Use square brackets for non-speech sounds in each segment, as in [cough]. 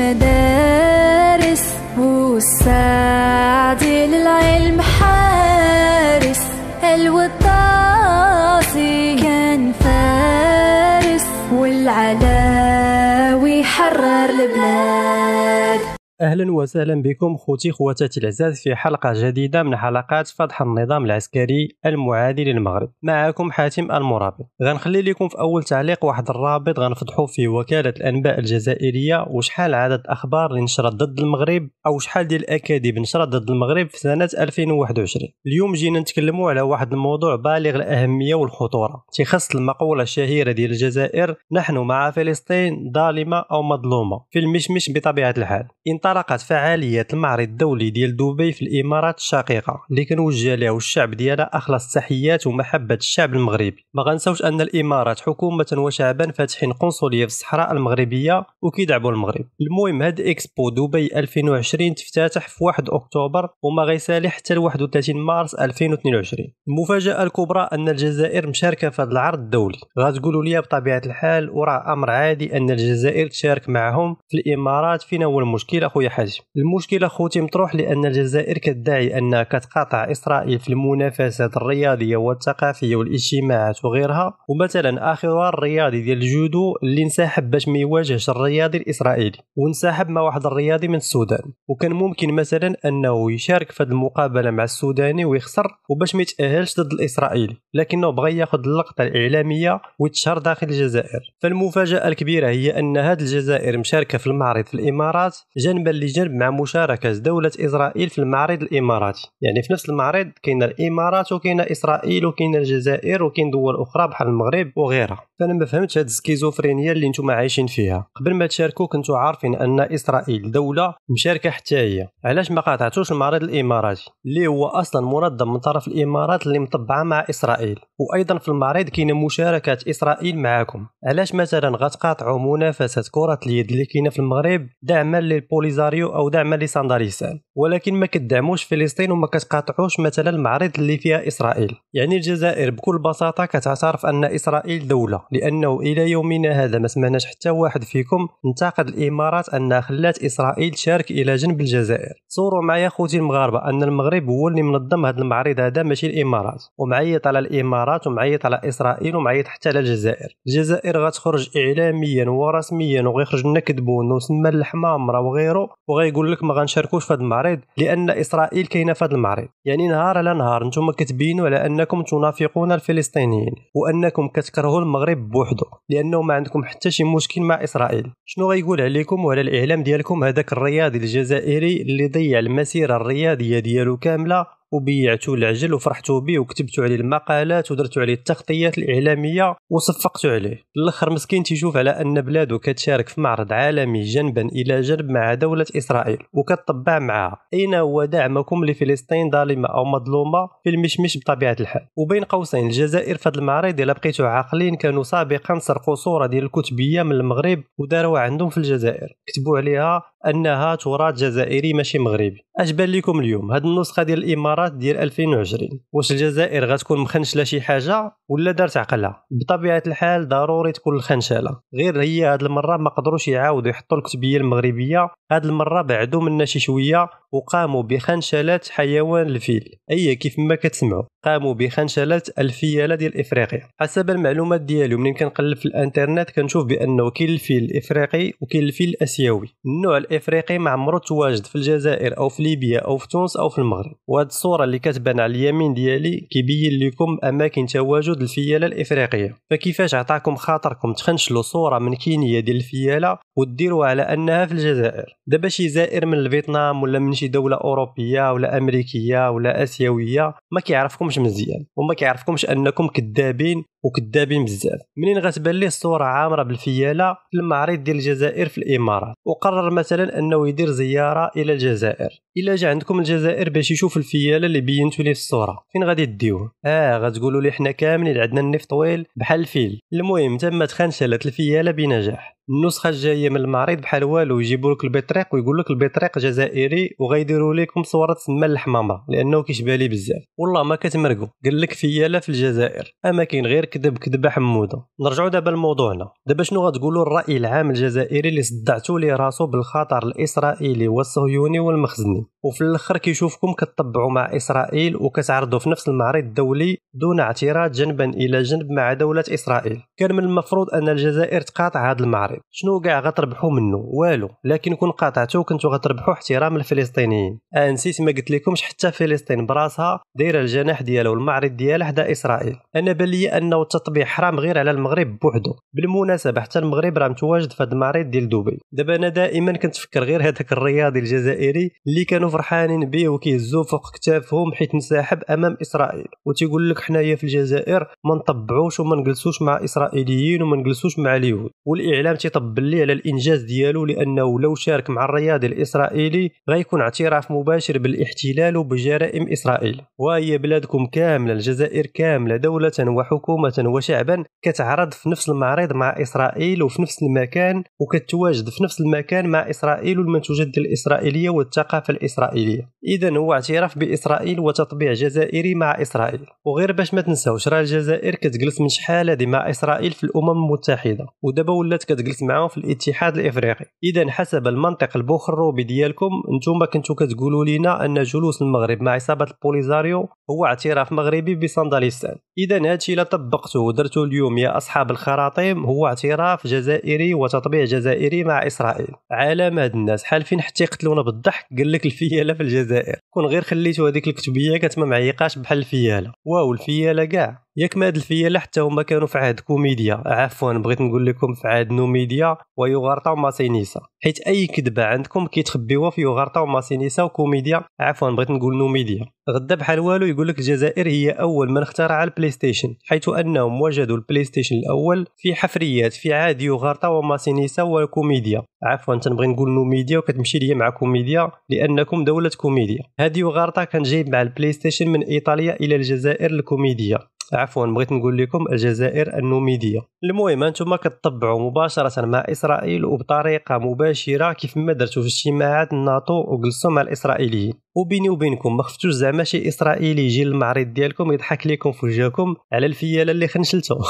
المدارس والسعد للعلم حارس الوطاسي كان فارس والعلاوي حرر البلاد اهلا وسهلا بكم خوتي خواتاتي العزاز في حلقه جديده من حلقات فضح النظام العسكري المعادي للمغرب معكم حاتم المرابط غنخلي لكم في اول تعليق واحد الرابط غنفتحو في وكاله الانباء الجزائريه وشحال عدد اخبار اللي نشرت ضد المغرب او شحال ديال الاكاذيب نشرت ضد المغرب في سنه 2021 اليوم جينا نتكلموا على واحد الموضوع بالغ الاهميه والخطوره تيخص المقوله الشهيره ديال الجزائر نحن مع فلسطين ظالمه او مظلومه في المشمش بطبيعه الحال انطلقت فعالية المعرض الدولي ديال دبي في الإمارات الشقيقة اللي كنوجه ليها الشعب ديالها أخلص التحيات ومحبة الشعب المغربي ما غنساوش أن الإمارات حكومة وشعبا فاتحين قنصلية في الصحراء المغربية وكيدعبوا المغرب المهم هاد إكسبو دبي 2020 تفتتح في 1 أكتوبر وما غيسالي حتى 31 مارس 2022 المفاجأة الكبرى أن الجزائر مشاركة في هذا العرض الدولي غتقولوا لي بطبيعة الحال وراه أمر عادي أن الجزائر تشارك معهم في الإمارات فين هو المشكل خويا حاج المشكله خوتي مطروح لان الجزائر كتدعي انها كتقاطع اسرائيل في المنافسات الرياضيه والثقافيه والاجتماعات وغيرها ومثلا اخر الرياضي ديال الجودو اللي انسحب باش ما يواجهش الرياضي الاسرائيلي وانسحب مع واحد الرياضي من السودان وكان ممكن مثلا انه يشارك في هذه المقابله مع السوداني ويخسر وباش ما يتاهلش ضد الاسرائيلي لكنه بغى ياخذ اللقطه الاعلاميه ويتشهر داخل الجزائر فالمفاجاه الكبيره هي ان هذه الجزائر مشاركه في المعرض في الامارات جانبا اللجان مع مشاركه دوله اسرائيل في المعرض الاماراتي يعني في نفس المعرض كاين الامارات وكاين اسرائيل وكاين الجزائر وكاين دول اخرى بحال المغرب وغيرها فانا ما فهمتش هاد السكيزوفرينيا اللي نتوما عايشين فيها قبل ما تشاركوا كنتوا عارفين ان اسرائيل دوله مشاركه حتى هي علاش ما قاطعتوش المعرض الاماراتي اللي هو اصلا منظم من طرف الامارات اللي مطبعه مع اسرائيل وايضا في المعرض كاين مشاركه اسرائيل معاكم علاش مثلا غتقاطعوا منافسه كره اليد اللي كاينه في المغرب دعما للبوليس بوليزاريو أو دعم لساندريسان ولكن ما كدعموش فلسطين وما كتقاطعوش مثلا المعارض اللي فيها اسرائيل يعني الجزائر بكل بساطه كتعترف ان اسرائيل دوله لانه الى يومنا هذا ما سمعناش حتى واحد فيكم انتقد الامارات انها خلات اسرائيل تشارك الى جنب الجزائر صوروا معايا خوتي المغاربه ان المغرب هو اللي منظم هذا المعرض هذا ماشي الامارات ومعيط على الامارات ومعيط على اسرائيل ومعيط حتى على الجزائر الجزائر غتخرج اعلاميا ورسميا وغيخرج لنا كذبون وسما الحمامره وغيره وغيقول لك ما غنشاركوش في هذا المعرض المعرض لان اسرائيل كاينه في هذا المعرض يعني نهار على نهار نتوما كتبينوا على انكم تنافقون الفلسطينيين وانكم كتكرهوا المغرب بوحده لانه ما عندكم حتى شي مشكل مع اسرائيل شنو غيقول عليكم وعلى الاعلام ديالكم هذاك الرياضي الجزائري اللي ضيع المسيره الرياضيه ديالو كامله وبيعته العجل وفرحتو به وكتبتو عليه المقالات ودرتو عليه التغطيات الاعلاميه وصفقتو عليه الاخر مسكين تيشوف على ان بلادو كتشارك في معرض عالمي جنبا الى جنب مع دوله اسرائيل وكتطبع معها اين هو دعمكم لفلسطين ظالمه او مظلومه في المشمش بطبيعه الحال وبين قوسين الجزائر في هذا المعرض الا بقيتو عاقلين كانوا سابقا سرقوا صوره ديال الكتبيه من المغرب وداروها عندهم في الجزائر كتبوا عليها انها تراث جزائري ماشي مغربي اش بان لكم اليوم هاد النسخه ديال الامارات ديال 2020 واش الجزائر غتكون مخنشله شي حاجه ولا دارت عقلها بطبيعه الحال ضروري تكون الخنشله غير هي هاد المره ما قدروش يعاودوا يحطوا الكتبيه المغربيه هاد المره بعدوا منا شي شويه وقاموا بخنشلة حيوان الفيل أي كيف ما كتسمعوا قاموا بخنشلة الفيلة ديال إفريقيا حسب المعلومات ديالي ومنين كنقلب في الانترنت كنشوف بأنه كاين الفيل الإفريقي وكاين الفيل الآسيوي النوع الإفريقي ما عمرو تواجد في الجزائر أو في ليبيا أو في تونس أو في المغرب وهاد الصورة اللي كتبان على اليمين ديالي كيبين لكم أماكن تواجد الفيلة الإفريقية فكيفاش عطاكم خاطركم تخنشلوا صورة من كينيا ديال الفيلة وديروها على أنها في الجزائر دابا شي زائر من الفيتنام ولا من شي دوله اوروبيه ولا امريكيه ولا اسيويه ما كيعرفكمش مزيان وما كيعرفكمش انكم كذابين وكذابين بزاف منين غتبان ليه الصوره عامره بالفياله في المعرض ديال الجزائر في الامارات وقرر مثلا انه يدير زياره الى الجزائر الا جا عندكم الجزائر باش يشوف الفياله اللي بينتو ليه الصوره فين غادي ديوه اه غتقولوا لي حنا كاملين عندنا النف طويل بحال الفيل المهم تما تخنشلت الفياله بنجاح النسخه الجايه من المعرض بحال والو يجيبوا لك البطريق ويقول لك البطريق جزائري وغيديروا لكم صوره تسمى الحمامه لانه كيشبه لي بزاف والله ما كتمرقوا قال لك فياله في الجزائر اما كاين غير كذب كذبه حموده نرجعوا دابا لموضوعنا دابا شنو غتقولوا الراي العام الجزائري اللي صدعتوا ليه راسو بالخطر الاسرائيلي والصهيوني والمخزني وفي الاخر كيشوفكم كتطبعوا مع اسرائيل وكتعرضوا في نفس المعرض الدولي دون اعتراض جنبا الى جنب مع دوله اسرائيل كان من المفروض ان الجزائر تقاطع هذا المعرض شنو كاع غتربحوا منه والو لكن كون قاطعتو كنتو غتربحوا احترام الفلسطينيين آه نسيت ما قلت لكمش حتى فلسطين براسها دايره الجناح ديالها والمعرض ديالها حدا اسرائيل انا بان لي انه التطبيع حرام غير على المغرب بوحدو بالمناسبه حتى المغرب راه متواجد في هذا المعرض ديال دبي دابا انا دائما كنتفكر غير هذاك الرياضي الجزائري اللي كانوا فرحانين به وكيهزوا فوق كتافهم حيت انسحب امام اسرائيل وتيقول لك حنايا في الجزائر ما نطبعوش وما نجلسوش مع اسرائيليين وما نجلسوش مع اليهود والاعلام تيطبل لي على الانجاز ديالو لانه لو شارك مع الرياضي الاسرائيلي غيكون اعتراف مباشر بالاحتلال وبجرائم اسرائيل وهي بلادكم كامله الجزائر كامله دوله وحكومه وشعبا كتعرض في نفس المعرض مع اسرائيل وفي نفس المكان وكتواجد في نفس المكان مع اسرائيل والمنتوجات الاسرائيليه والثقافه الاسرائيليه الإسرائيلية إذا هو اعتراف بإسرائيل وتطبيع جزائري مع إسرائيل وغير باش ما تنساوش راه الجزائر كتجلس من شحال هذه مع إسرائيل في الأمم المتحدة ودابا ولات كتجلس معاهم في الاتحاد الإفريقي إذا حسب المنطق البوخروبي ديالكم نتوما كنتو كتقولوا لنا أن جلوس المغرب مع عصابة البوليزاريو هو اعتراف مغربي بصندلستان اذا هادشي الا طبقته ودرته اليوم يا اصحاب الخراطيم هو اعتراف جزائري وتطبيع جزائري مع اسرائيل علام هاد الناس حال فين حتى يقتلونا بالضحك قال لك الفياله في الجزائر كون غير خليتو هذيك الكتبيه كتما معيقاش بحال الفياله واو الفياله كاع ياك ما الفيلة حتى هما كانوا في عهد كوميديا عفوا بغيت نقول لكم في عهد نوميديا ويوغارتا وماسينيسا حيت اي كذبه عندكم كيتخبيوها في يوغارتا وماسينيسا وكوميديا عفوا بغيت نقول نوميديا غدا بحال والو يقول لك الجزائر هي اول من اخترع البلاي ستيشن حيث انهم وجدوا البلاي ستيشن الاول في حفريات في عاد يوغارتا وماسينيسا وكوميديا عفوا تنبغي نقول نوميديا وكتمشي ليا مع كوميديا لانكم دوله كوميديا هذه يوغارتا كان جايب مع البلاي ستيشن من ايطاليا الى الجزائر الكوميديا عفوا بغيت نقول لكم الجزائر النوميديه المهم انتم كتطبعوا مباشره مع اسرائيل وبطريقه مباشره كيف ما درتوا في اجتماعات الناتو وجلسوا مع الاسرائيليين وبيني وبينكم ما خفتوش زعما شي اسرائيلي يجي للمعرض ديالكم يضحك لكم في وجهكم على الفياله اللي خنشلتو [laughs]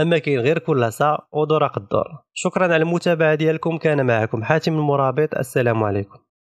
اما كاين غير ساعة ودورة قدر شكرا على المتابعه ديالكم كان معكم حاتم المرابط السلام عليكم